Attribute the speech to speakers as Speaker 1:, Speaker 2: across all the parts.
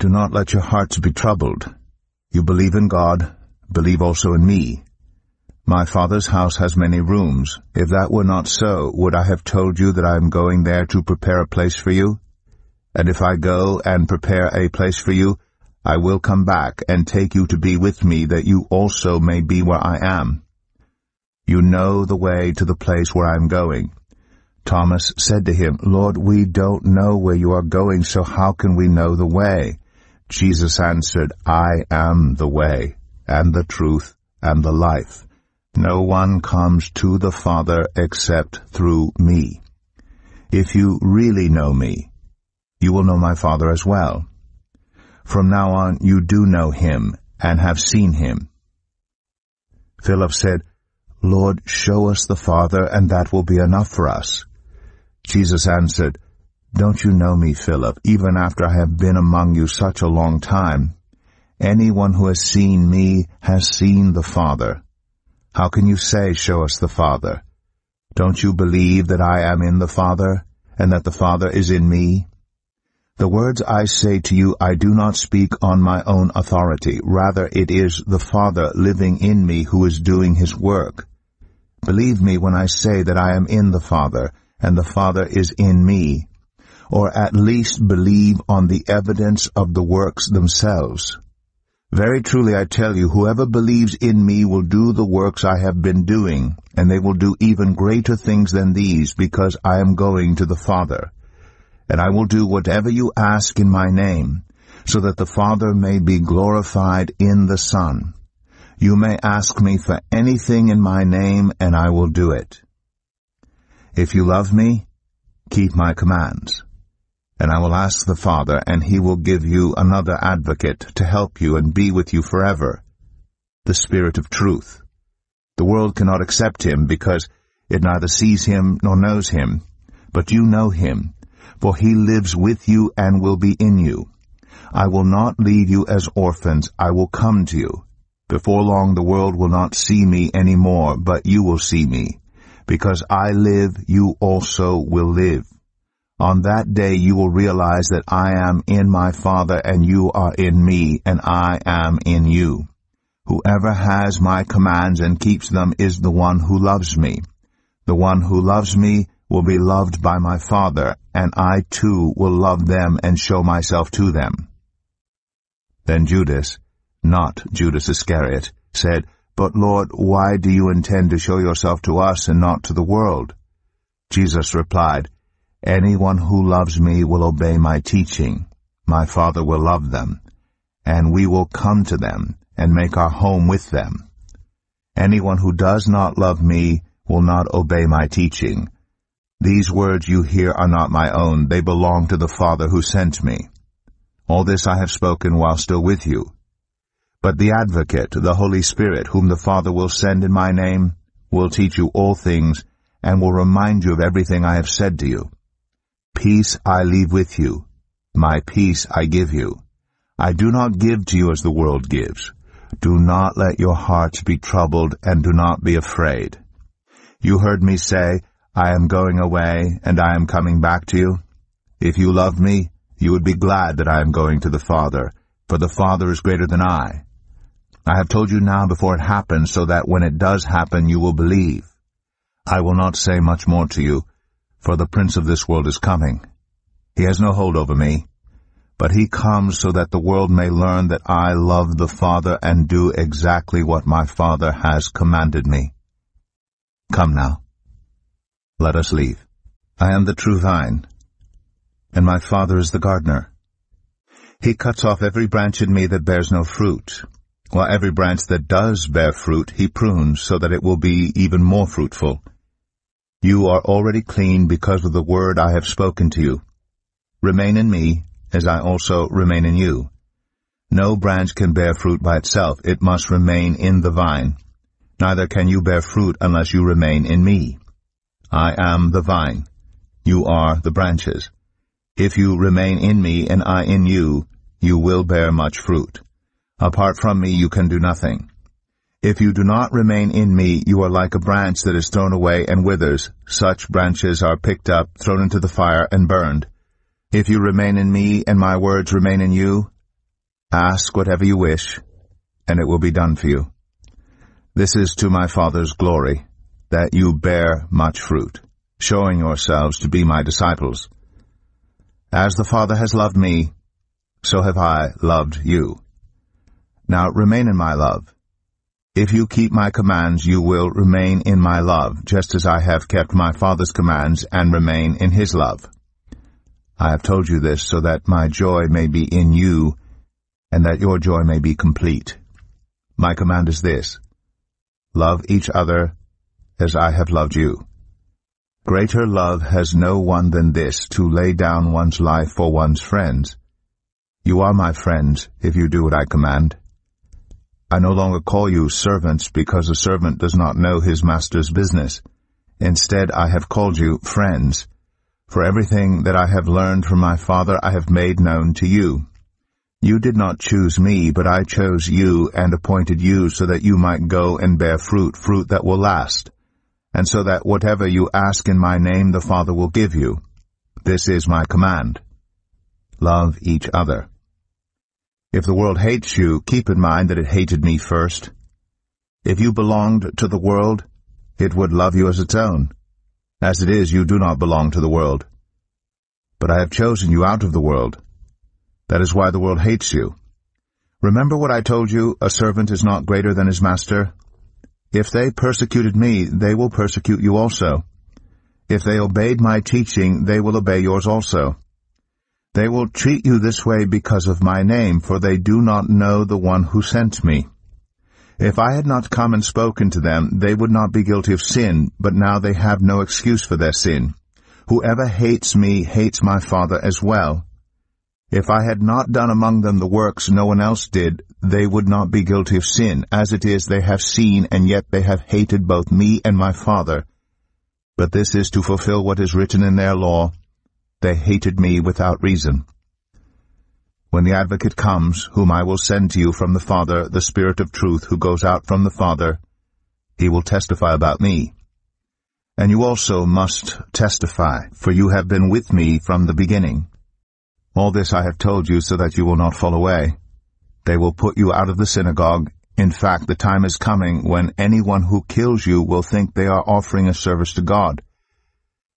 Speaker 1: Do not let your hearts be troubled. You believe in God, believe also in me. My Father's house has many rooms. If that were not so, would I have told you that I am going there to prepare a place for you? And if I go and prepare a place for you, I will come back and take you to be with me, that you also may be where I am. You know the way to the place where I am going. Thomas said to him, Lord, we don't know where you are going, so how can we know the way? Jesus answered, I am the way, and the truth, and the life. No one comes to the Father except through me. If you really know me, you will know my Father as well. From now on you do know him, and have seen him. Philip said, Lord, show us the Father, and that will be enough for us. Jesus answered, don't you know me, Philip, even after I have been among you such a long time? Anyone who has seen me has seen the Father. How can you say, Show us the Father? Don't you believe that I am in the Father, and that the Father is in me? The words I say to you I do not speak on my own authority. Rather, it is the Father living in me who is doing his work. Believe me when I say that I am in the Father, and the Father is in me or at least believe on the evidence of the works themselves. Very truly I tell you, whoever believes in me will do the works I have been doing, and they will do even greater things than these, because I am going to the Father. And I will do whatever you ask in my name, so that the Father may be glorified in the Son. You may ask me for anything in my name, and I will do it. If you love me, keep my commands. And I will ask the Father, and he will give you another advocate to help you and be with you forever, the Spirit of Truth. The world cannot accept him because it neither sees him nor knows him, but you know him, for he lives with you and will be in you. I will not leave you as orphans, I will come to you. Before long the world will not see me any more, but you will see me. Because I live, you also will live. On that day you will realize that I am in my Father and you are in me and I am in you. Whoever has my commands and keeps them is the one who loves me. The one who loves me will be loved by my Father, and I too will love them and show myself to them. Then Judas, not Judas Iscariot, said, But Lord, why do you intend to show yourself to us and not to the world? Jesus replied, Anyone who loves me will obey my teaching. My Father will love them, and we will come to them and make our home with them. Anyone who does not love me will not obey my teaching. These words you hear are not my own. They belong to the Father who sent me. All this I have spoken while still with you. But the Advocate, the Holy Spirit, whom the Father will send in my name, will teach you all things and will remind you of everything I have said to you. Peace I leave with you. My peace I give you. I do not give to you as the world gives. Do not let your hearts be troubled, and do not be afraid. You heard me say, I am going away, and I am coming back to you. If you loved me, you would be glad that I am going to the Father, for the Father is greater than I. I have told you now before it happens, so that when it does happen you will believe. I will not say much more to you, for the prince of this world is coming. He has no hold over me, but he comes so that the world may learn that I love the Father and do exactly what my Father has commanded me. Come now, let us leave. I am the true vine, and my Father is the gardener. He cuts off every branch in me that bears no fruit, while every branch that does bear fruit he prunes so that it will be even more fruitful. You are already clean because of the word I have spoken to you. Remain in me, as I also remain in you. No branch can bear fruit by itself, it must remain in the vine. Neither can you bear fruit unless you remain in me. I am the vine. You are the branches. If you remain in me and I in you, you will bear much fruit. Apart from me you can do nothing. If you do not remain in me, you are like a branch that is thrown away and withers. Such branches are picked up, thrown into the fire, and burned. If you remain in me, and my words remain in you, ask whatever you wish, and it will be done for you. This is to my Father's glory, that you bear much fruit, showing yourselves to be my disciples. As the Father has loved me, so have I loved you. Now remain in my love. If you keep my commands, you will remain in my love, just as I have kept my Father's commands and remain in his love. I have told you this so that my joy may be in you, and that your joy may be complete. My command is this, love each other as I have loved you. Greater love has no one than this, to lay down one's life for one's friends. You are my friends if you do what I command. I no longer call you servants because a servant does not know his master's business. Instead, I have called you friends. For everything that I have learned from my Father I have made known to you. You did not choose me, but I chose you and appointed you so that you might go and bear fruit, fruit that will last, and so that whatever you ask in my name the Father will give you. This is my command. Love each other. If the world hates you, keep in mind that it hated me first. If you belonged to the world, it would love you as its own. As it is, you do not belong to the world. But I have chosen you out of the world. That is why the world hates you. Remember what I told you, a servant is not greater than his master? If they persecuted me, they will persecute you also. If they obeyed my teaching, they will obey yours also. They will treat you this way because of my name, for they do not know the one who sent me. If I had not come and spoken to them, they would not be guilty of sin, but now they have no excuse for their sin. Whoever hates me hates my Father as well. If I had not done among them the works no one else did, they would not be guilty of sin. As it is, they have seen, and yet they have hated both me and my Father. But this is to fulfill what is written in their law, they hated me without reason. When the Advocate comes, whom I will send to you from the Father, the Spirit of truth, who goes out from the Father, he will testify about me. And you also must testify, for you have been with me from the beginning. All this I have told you so that you will not fall away. They will put you out of the synagogue. In fact, the time is coming when anyone who kills you will think they are offering a service to God.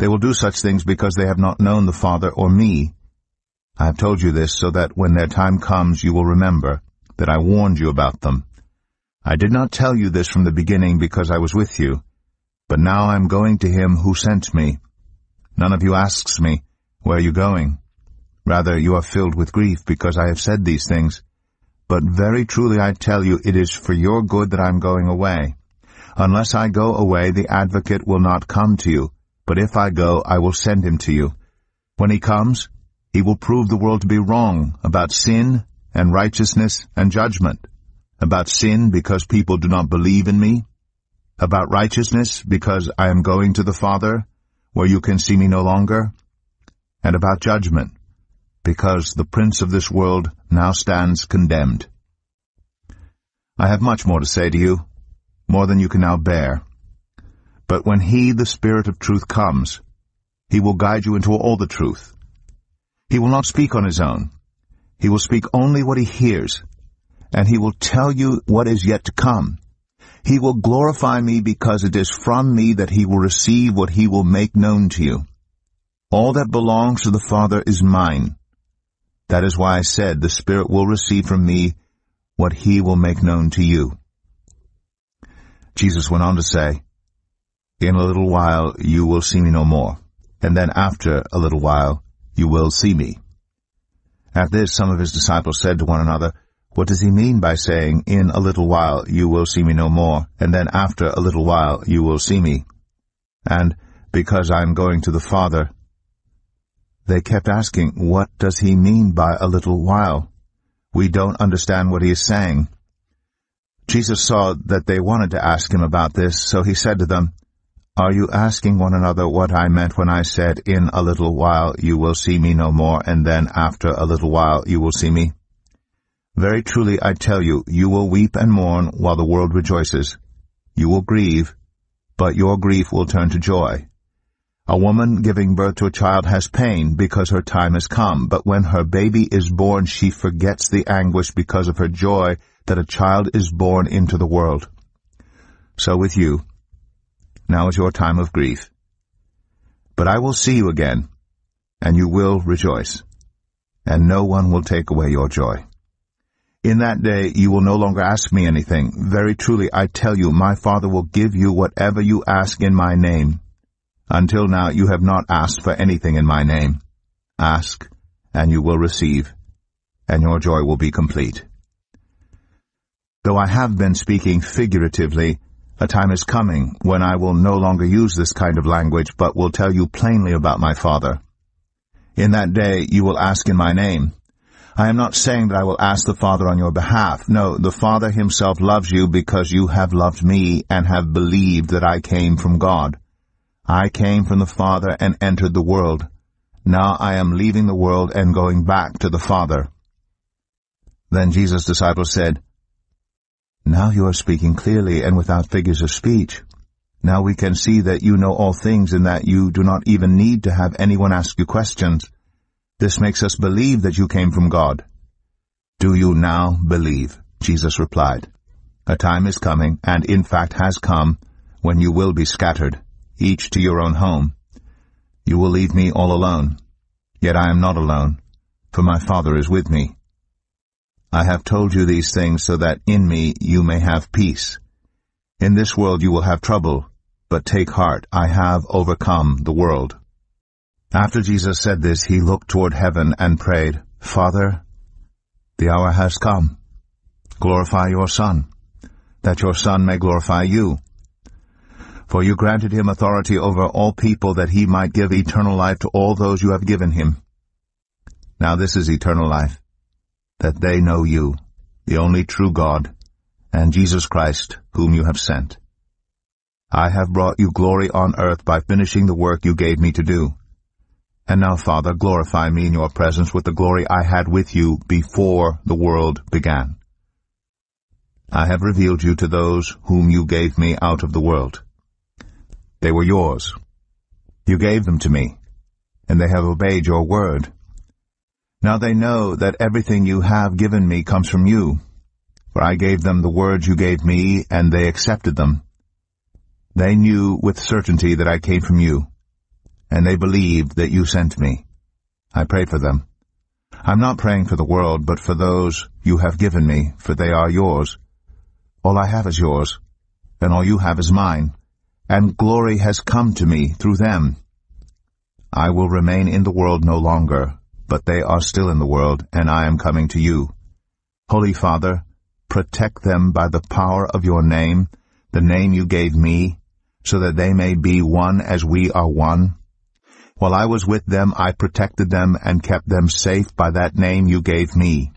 Speaker 1: They will do such things because they have not known the Father or me. I have told you this so that when their time comes you will remember that I warned you about them. I did not tell you this from the beginning because I was with you, but now I am going to him who sent me. None of you asks me, Where are you going? Rather, you are filled with grief because I have said these things. But very truly I tell you, it is for your good that I am going away. Unless I go away, the advocate will not come to you, but if I go, I will send him to you. When he comes, he will prove the world to be wrong about sin and righteousness and judgment. About sin because people do not believe in me. About righteousness because I am going to the Father, where you can see me no longer. And about judgment because the prince of this world now stands condemned. I have much more to say to you, more than you can now bear. But when he, the Spirit of truth, comes, he will guide you into all the truth. He will not speak on his own. He will speak only what he hears, and he will tell you what is yet to come. He will glorify me because it is from me that he will receive what he will make known to you. All that belongs to the Father is mine. That is why I said the Spirit will receive from me what he will make known to you. Jesus went on to say, in a little while you will see me no more, and then after a little while you will see me. At this some of his disciples said to one another, What does he mean by saying, In a little while you will see me no more, and then after a little while you will see me? And, Because I am going to the Father. They kept asking, What does he mean by a little while? We don't understand what he is saying. Jesus saw that they wanted to ask him about this, so he said to them, are you asking one another what I meant when I said, In a little while you will see me no more, and then after a little while you will see me? Very truly I tell you, you will weep and mourn while the world rejoices. You will grieve, but your grief will turn to joy. A woman giving birth to a child has pain because her time has come, but when her baby is born she forgets the anguish because of her joy that a child is born into the world. So with you now is your time of grief. But I will see you again, and you will rejoice, and no one will take away your joy. In that day you will no longer ask me anything. Very truly I tell you, my Father will give you whatever you ask in my name. Until now you have not asked for anything in my name. Ask, and you will receive, and your joy will be complete. Though I have been speaking figuratively, a time is coming when I will no longer use this kind of language, but will tell you plainly about my Father. In that day you will ask in my name. I am not saying that I will ask the Father on your behalf. No, the Father himself loves you because you have loved me and have believed that I came from God. I came from the Father and entered the world. Now I am leaving the world and going back to the Father. Then Jesus' disciples said, now you are speaking clearly and without figures of speech. Now we can see that you know all things and that you do not even need to have anyone ask you questions. This makes us believe that you came from God. Do you now believe? Jesus replied. A time is coming, and in fact has come, when you will be scattered, each to your own home. You will leave me all alone. Yet I am not alone, for my Father is with me. I have told you these things so that in me you may have peace. In this world you will have trouble, but take heart, I have overcome the world. After Jesus said this, he looked toward heaven and prayed, Father, the hour has come. Glorify your Son, that your Son may glorify you. For you granted him authority over all people that he might give eternal life to all those you have given him. Now this is eternal life, that they know you, the only true God, and Jesus Christ, whom you have sent. I have brought you glory on earth by finishing the work you gave me to do. And now, Father, glorify me in your presence with the glory I had with you before the world began. I have revealed you to those whom you gave me out of the world. They were yours. You gave them to me, and they have obeyed your word. Now they know that everything you have given me comes from you, for I gave them the words you gave me, and they accepted them. They knew with certainty that I came from you, and they believed that you sent me. I pray for them. I'm not praying for the world, but for those you have given me, for they are yours. All I have is yours, and all you have is mine, and glory has come to me through them. I will remain in the world no longer, but they are still in the world, and I am coming to you. Holy Father, protect them by the power of your name, the name you gave me, so that they may be one as we are one. While I was with them, I protected them and kept them safe by that name you gave me.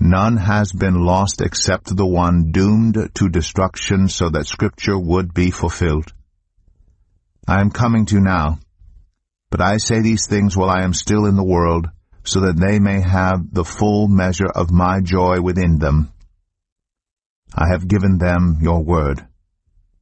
Speaker 1: None has been lost except the one doomed to destruction so that Scripture would be fulfilled. I am coming to you now. But I say these things while I am still in the world, so that they may have the full measure of my joy within them. I have given them your word,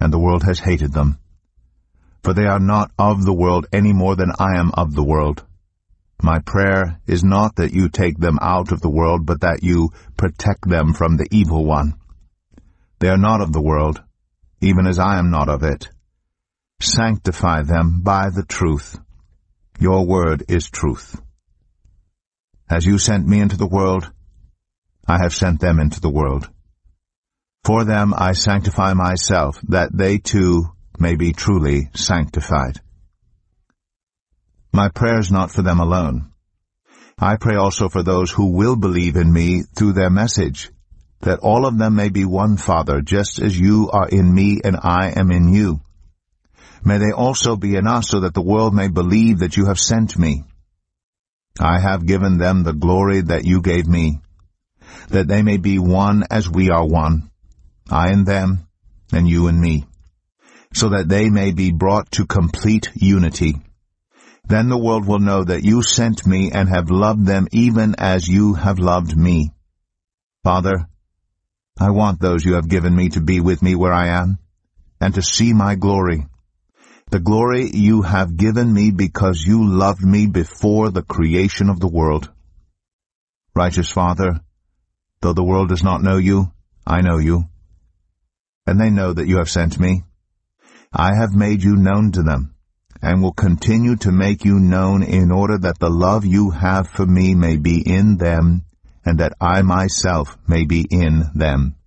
Speaker 1: and the world has hated them. For they are not of the world any more than I am of the world. My prayer is not that you take them out of the world, but that you protect them from the evil one. They are not of the world, even as I am not of it. Sanctify them by the truth. Your word is truth. As you sent me into the world, I have sent them into the world. For them I sanctify myself, that they too may be truly sanctified. My prayer is not for them alone. I pray also for those who will believe in me through their message, that all of them may be one, Father, just as you are in me and I am in you May they also be in us so that the world may believe that you have sent me. I have given them the glory that you gave me, that they may be one as we are one, I and them, and you and me, so that they may be brought to complete unity. Then the world will know that you sent me and have loved them even as you have loved me. Father, I want those you have given me to be with me where I am, and to see my glory the glory you have given me because you loved me before the creation of the world. Righteous Father, though the world does not know you, I know you, and they know that you have sent me. I have made you known to them, and will continue to make you known in order that the love you have for me may be in them, and that I myself may be in them.